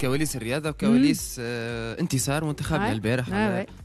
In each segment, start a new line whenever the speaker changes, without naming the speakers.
كواليس الرياضه وكواليس آه انتصار منتخبنا البارح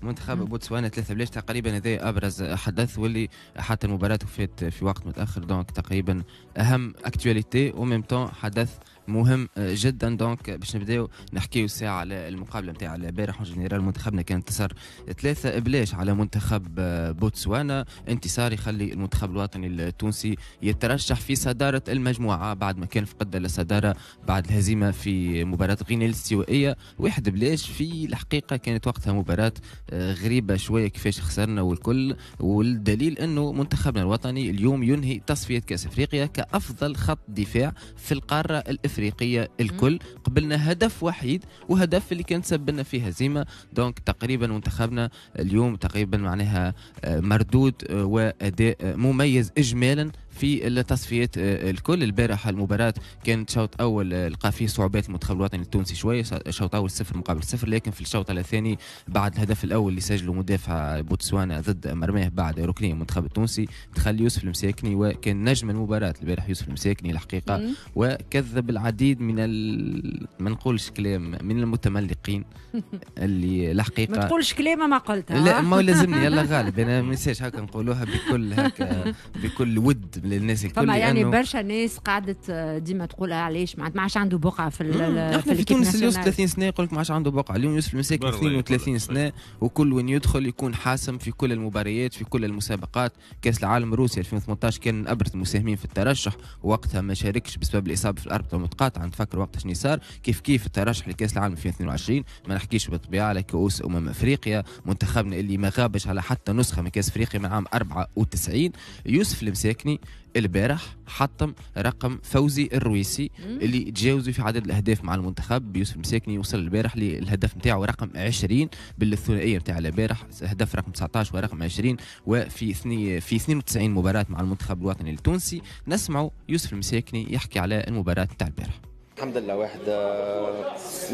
منتخب بوتسوانا ثلاثه بلاش تقريبا هذا ابرز حدث واللي حتى المباراه وفات في وقت متاخر دونك تقريبا اهم اكتواليتي او ميم حدث مهم آه، جدا دونك باش نبداو نحكيو ساعه على المقابله نتاع البارح جنرال منتخبنا كان انتصار ثلاثة بلاش على منتخب آه، بوتسوانا انتصار يخلي المنتخب الوطني التونسي يترشح في صدارة المجموعة بعد ما كان فقد الصدارة بعد الهزيمة في مباراة غينيا الاستوائية واحد بلاش في الحقيقة كانت وقتها مباراة آه، غريبة شوية كيفاش خسرنا والكل والدليل انه منتخبنا الوطني اليوم ينهي تصفية كأس افريقيا كأفضل خط دفاع في القارة الافريقية الافريقيه الكل قبلنا هدف وحيد وهدف اللي كان سببنا فيه هزيمه دونك تقريبا منتخبنا اليوم تقريبا معناها آه، مردود آه، واداء آه، مميز اجمالا في تصفيه آه، الكل البارحة المباراه كانت شوط اول آه، لقى فيه صعوبات المنتخب الوطني التونسي شويه شوط اول صفر مقابل صفر لكن في الشوط الثاني بعد الهدف الاول اللي سجله مدافع بوتسوانا ضد مرماه بعد ركنيه المنتخب التونسي دخل يوسف المساكني وكان نجم المباراه البارح يوسف المساكني الحقيقه وكذب العديد من ال... ما نقولش كلام من المتملقين اللي الحقيقه ما تقولش
كلام ما قلتها لا ما لازمني يلا
غالب انا ما هكا نقولوها بكل هكا بكل ود للناس الكل فما يعني برشا
ناس قعدت آه، ديما تقول آه، علاش معناتها ما عادش عنده بقعه في آه، احنا في تونس اللي يوصل 30
سنه يقول لك ما عادش عنده بقعه اليوم يوسف مساكن 32 يعني، سنه وكل وين يدخل يكون حاسم في كل المباريات في كل المسابقات كاس العالم روسيا 2018 كان من ابرز المساهمين في الترشح وقتها ما شاركش بسبب الاصابه في الاربطه المتقاطعه نتفكر وقتها شنو صار كيف كيف الترشح لكاس العالم 2022 ما نحكيش بالطبيعه على كؤوس امم افريقيا منتخبنا اللي ما غابش على حتى نسخه من كاس افريقيا من عام 94 يوسف المساكني البارح حطم رقم فوزي الرويسي اللي تجاوزوا في عدد الاهداف مع المنتخب يوسف مساكني وصل البارح للهدف نتاعو رقم 20 بالثنائيه نتاع البارح هدف رقم 19 ورقم 20 وفي في 92 مباراه مع المنتخب الوطني التونسي نسمعوا يوسف المساكني يحكي على المباراه نتاع البارح
الحمد لله واحد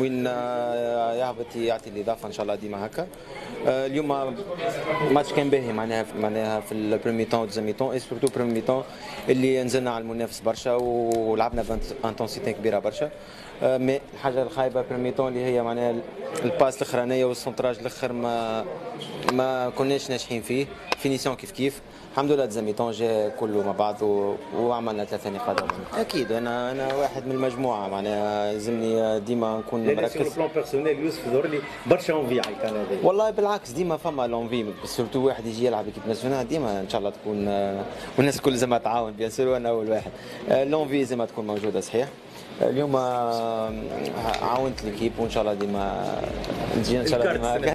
وين آه، آه، يهبط يعطي الاضافه ان شاء الله ديما هكا آه، اليوم ماتش كان باهي معناها معناها في البريمي تون والدوزيمي تون سورتو بريمي تون اللي نزلنا على المنافس برشا ولعبنا بانتونسيتي كبيره برشا مي الحاجه الخايبه في طون اللي هي معناها الباس الاخرانيه والسونتراج الاخر ما ما كناش ناجحين فيه فينيسيون كيف كيف الحمد لله ديزامي جاء جا كله مع بعض وعملنا ثلاثة نقاط اكيد انا انا واحد من المجموعه معناها يلزمني ديما نكون مركز سور بلون بيرسونيل يوسف ظهر لي برشا اونفي على الكندا والله بالعكس ديما فما لونفي سورتو واحد يجي يلعب كيف ناسيونال ديما ان شاء الله تكون آه، والناس الكل زعما تعاون بيان سور وانا اول واحد لونفي آه، زعما تكون موجوده صحيح اليوم آه، عاونت ليكيب وان شاء الله ديما نجي ان شاء الله ديما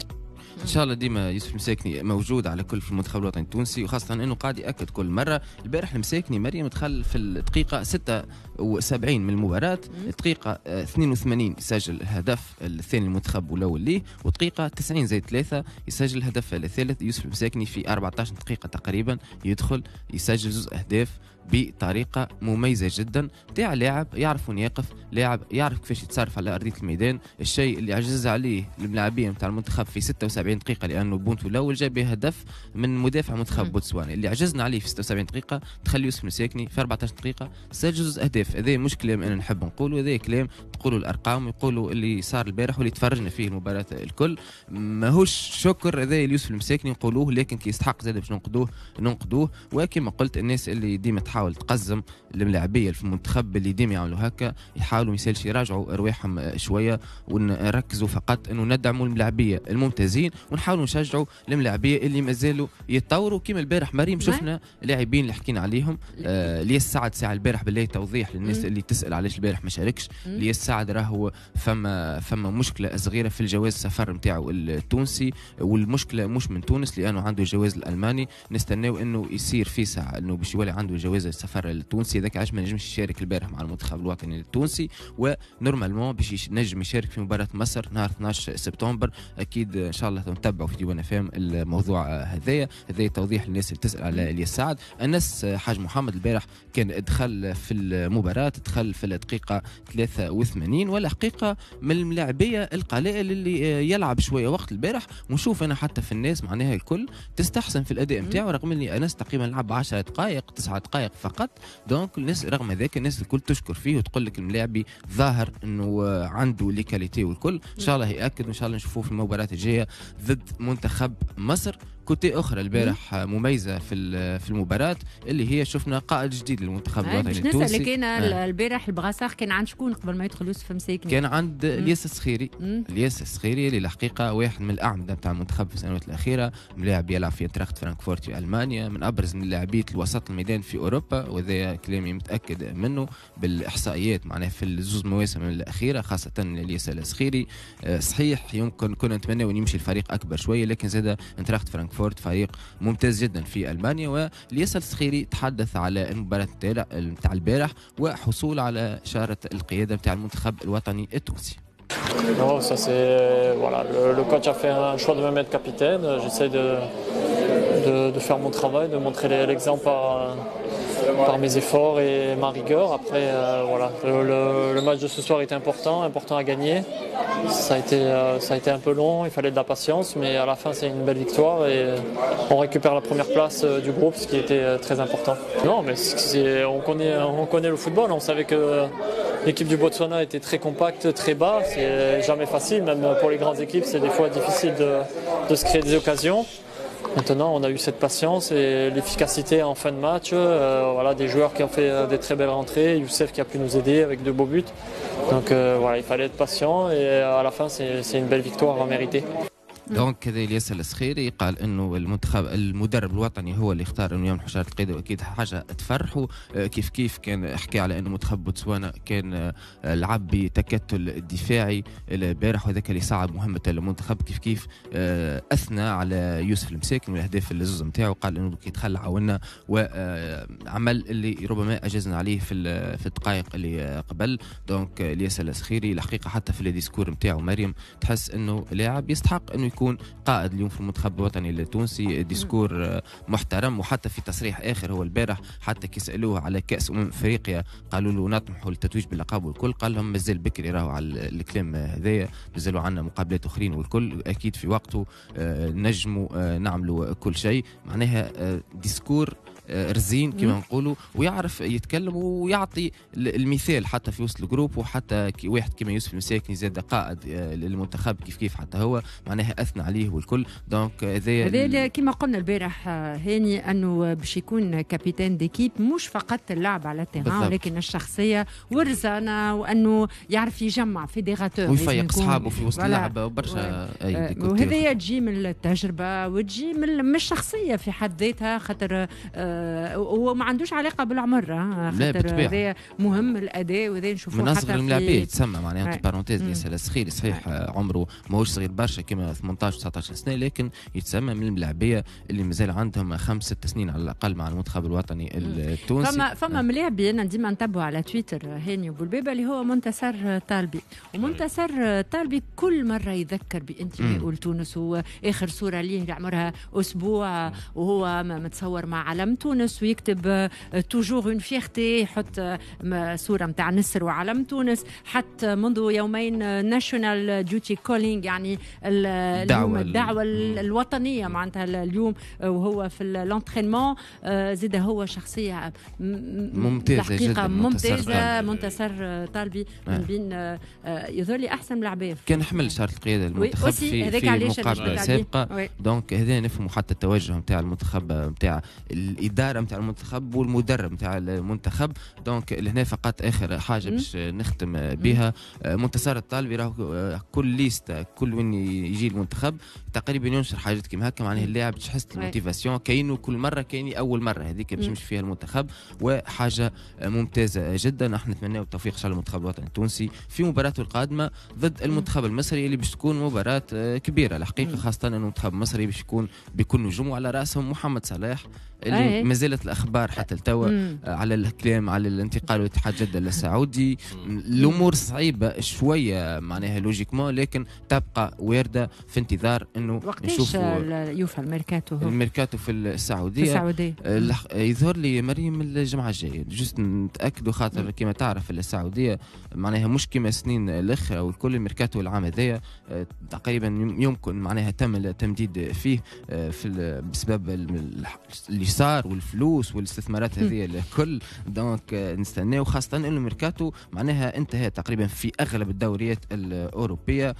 ان شاء الله ديما يوسف المساكني موجود على كل في المنتخب الوطني التونسي وخاصه انه قاعد ياكد كل مره البارح المساكني مريم دخل في الدقيقه 76 من المباراه الدقيقه 82 آه، سجل الهدف الثاني المنتخب والاول ليه ودقيقه 90 زائد 3 يسجل الهدف الثالث يوسف المساكني في 14 دقيقه تقريبا يدخل يسجل جزء اهداف بطريقه مميزه جدا تاع لاعب يعرف وين يقف لاعب يعرف كيفاش يتصرف على ارضيه الميدان الشيء اللي عجز عليه الملاعبين تاع المنتخب في 76 دقيقه لانه بونتو الاول جاب هدف من مدافع منتخب بوتسوانا اللي عجزنا عليه في 76 دقيقه تخلي يوسف مساكني في 14 دقيقه سجل اهداف هذا مش كلام انا نحب نقوله هذا كلام تقولوا الارقام يقولوا اللي صار البارح واللي تفرجنا فيه المباراه الكل ماهوش شكر هذا يوسف المساكني نقولوه لكن كي يستحق زاد باش ننقدوه ننقدوه وكما قلت الناس اللي ديما تحاول تقزم الملاعبيه في المنتخب اللي ديما يعملوا هكا يحاولوا ما يسالش يراجعوا ارواحهم شويه ونركزوا فقط انه ندعموا الملاعبيه الممتازين ونحاولوا نشجعوا الملاعبيه اللي مازالوا يتطوروا كيما البارح مريم شفنا لاعبين اللي حكينا عليهم آه ليس سعد ساعه البارح بالله توضيح للناس اللي تسال علاش البارح ما شاركش ليس سعد راهو فما فما مشكله صغيره في الجواز السفر نتاعو التونسي والمشكله مش من تونس لانه عنده الجواز الالماني نستناو انه يصير فيسع انه باش يولي عنده الجواز السفر التونسي ذاك علاش ما نجمش يشارك البارح مع المنتخب الوطني التونسي ونورمالمون باش نجم يشارك في مباراه مصر نهار 12 سبتمبر اكيد ان شاء الله نتبعوا في ديوان فهم الموضوع هذايا هذايا توضيح للناس اللي تسال على الياس سعد انس حاج محمد البارح كان دخل في المباراه دخل في الدقيقه 83 ولا حقيقه من الملاعبيه القلائل اللي يلعب شويه وقت البارح ونشوف انا حتى في الناس معناها الكل تستحسن في الاداء نتاعو رغم اني انس تقريبا لعب 10 دقائق 9 دقائق فقط دونك الناس رغم ذاك الناس الكل تشكر فيه وتقول لك الملاعبي ظاهر انه عنده كاليتي والكل ان شاء الله ياكد وان شاء الله نشوفوه في المباراه الجايه ضد منتخب مصر كوتي اخرى البارح مميزه في في المباراه اللي هي شفنا قائد جديد للمنتخب الوطني التونسي نسالك آه. انا
البارح البغاساخ كان عند شكون قبل ما يدخل يوسف مساكن كان
عند الياس الصخيري الياس الصخيري اللي الحقيقه واحد من الاعمده نتاع المنتخب في السنوات الاخيره ملاعب يلعب في تراخت فرانكفورت في المانيا من ابرز من لاعبيه الوسط الميدان في اوروبا وهذا كلامي متاكد منه بالاحصائيات معناها في الزوز مواسم الاخيره خاصه الياس الصخيري آه، صحيح يمكن كنا نتمنى يمشي الفريق اكبر شويه لكن زاد انتراخت فرانكفورت فرانكفورت فريق ممتاز جدا في المانيا والياسر السخيري تحدث على المباراه نتاع البارح وحصول على شاره القياده نتاع المنتخب الوطني التونسي
Non, ça c'est. Euh, voilà, le, le, coach a fait un choix de me mettre capitaine. J'essaie de, de, de, faire mon travail, de montrer l'exemple à, par mes efforts et ma rigueur. Après, euh, voilà, le, match de ce soir était important, important à gagner. Ça a, été, euh, ça a été un peu long, il fallait de la patience, mais à la fin, c'est une belle victoire et on récupère la première place euh, du groupe, ce qui était très important. Non, mais on connaît, on connaît le football, on savait que l'équipe du Botswana était très compacte, très bas. C'est jamais facile, même pour les grandes équipes, c'est des fois difficile de se créer des occasions. Maintenant, on a eu cette patience et l'efficacité en fin de match. Euh, voilà, des joueurs qui ont fait euh, des très belles rentrées, Youssef qui a pu nous aider avec de beaux buts. Donc euh, voilà, il fallait être patient et à la fin, c'est une belle victoire à mériter.
دونك كذا الياس الاسخيري قال انه المنتخب المدرب الوطني هو اللي اختار انه يمنح حجاره القيد واكيد حاجه تفرحوا آه، كيف كيف كان حكي على انه منتخب بوتسوانا كان آه، لعب بتكتل دفاعي البارح وذاك اللي صعب مهمه المنتخب كيف كيف آه، اثنى على يوسف المساكن والاهداف اللي زوز نتاعو قال انه كي دخل عاونا وعمل اللي ربما اجزنا عليه في في الدقائق اللي قبل دونك الياس الاسخيري الحقيقه حتى في الديسكور نتاعو مريم تحس انه لاعب يستحق انه يكون قائد اليوم في المنتخب الوطني التونسي ديسكور آه، محترم وحتى في تصريح اخر هو البارح حتى كي سالوه على كاس امم افريقيا قالوا له نطمحوا للتتويج باللقب والكل قال لهم مازال بكري راهو على الكلام هذايا مازالوا عندنا مقابلات اخرين والكل اكيد في وقته آه، نجموا آه، نعملوا كل شيء معناها ديسكور رزين كما نقولوا ويعرف يتكلم ويعطي المثال حتى في وسط الجروب وحتى واحد كما يوسف المساكني زاد قائد للمنتخب كيف كيف حتى هو معناها بحثنا عليه والكل دونك هذا
كما قلنا البارح آه، هاني انه باش يكون كابيتان ديكيب مش فقط اللعب على التيران ولكن الشخصيه والرزانه وانه يعرف يجمع فيديراتور ويفيق اصحابه في وسط اللعبه وبرشا
آه، وهذايا
تجي من التجربه وتجي من الشخصيه في حد ذاتها خاطر آه وما عندوش علاقه بالعمر آه، خاطر هذا مهم الاداء وهذا نشوفوه من اصغر الملاعبين تسمى معناها
بارونتيز ياسر الصغير صحيح عمره ماهوش صغير برشا كما 18 18 19 سنه لكن يتسمى من الملاعبيه اللي مازال عندهم خمس ست سنين على الاقل مع المنتخب الوطني التونسي فما
فما آه. ملاعبين ديما نتبعوا على تويتر هاني بولبيبه اللي هو منتصر طالبي ومنتصر طالبي كل مره يذكر يقول لتونس واخر صوره ليه عمرها اسبوع وهو متصور مع علم تونس ويكتب توجور اون فيرتي يحط صوره نتاع نسر وعلم تونس حتى منذ يومين ناشونال ديوتي كولينج يعني الدعوه الدعوه الوطنيه معناتها اليوم آه، وهو في لونترينمون آه، زاد هو شخصيه ممتازه حقيقه ممتازه آه. منتصر طالبي من بين يظهر لي احسن العباد
كان حمل شارة القياده المنتخب في, في مقابله سابقه دونك هذا نفهموا حتى التوجه نتاع المنتخب نتاع الاداره نتاع المنتخب والمدرب نتاع المنتخب دونك لهنا فقط اخر حاجه باش نختم بها منتصر الطالبي راهو كل ليست كل وين يجي المنتخب المنتخب تقريبا ينشر حاجات كيما هكا معناها اللاعب باش تحس الموتيفاسيون كاينه كل مره كاين اول مره هذيك باش يمشي فيها المنتخب وحاجه ممتازه جدا نحن نتمناو التوفيق ان شاء الله المنتخب الوطني التونسي في مباراته القادمه ضد المنتخب المصري اللي باش تكون مباراه آه، كبيره الحقيقه خاصه ان المنتخب المصري باش يكون بكل نجوم وعلى راسهم محمد صلاح اللي إيه. ما زالت الاخبار حتى لتوا آه، على الكلام على الانتقال لاتحاد جده للسعودي الامور صعيبه شويه معناها لوجيكمون لكن تبقى وارده في في انتظار انه نشوف
يوفى الميركاتو
الميركاتو في السعوديه في السعوديه آه، آه، يظهر لي مريم الجمعه الجايه جست نتاكدوا خاطر كما تعرف السعوديه معناها مش كما سنين الاخرى والكل الميركاتو العام هذايا آه، تقريبا يمكن معناها تم التمديد فيه في بسبب اللي صار والفلوس والاستثمارات هذه الكل دونك نستناو خاصه انه الميركاتو معناها انتهى تقريبا في اغلب الدوريات الاوروبيه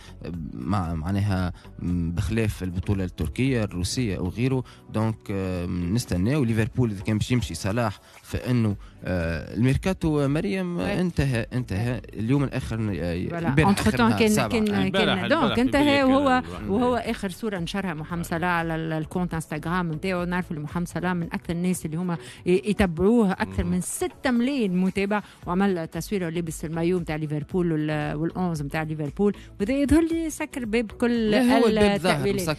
مع معناها بخلاف البطوله التركيه الروسيه او غيره دونك آه، نستناو ليفربول اذا كان باش يمشي صلاح فانه آه، الميركاتو آه، مريم انتهى انتهى اليوم الاخر البارح انتر كان كان كان دونك انتهى وهو وهو
اخر صوره نشرها محمد صلاح على الكونت انستغرام نتاعو نعرف اللي محمد صلاح من اكثر الناس اللي هما يتبعوه اكثر من 6 ملايين متابع وعمل تصويره لبس المايو نتاع ليفربول وال11 نتاع ليفربول وهذا يظهر لي سكر باب كل هو الباب ظاهر مسكر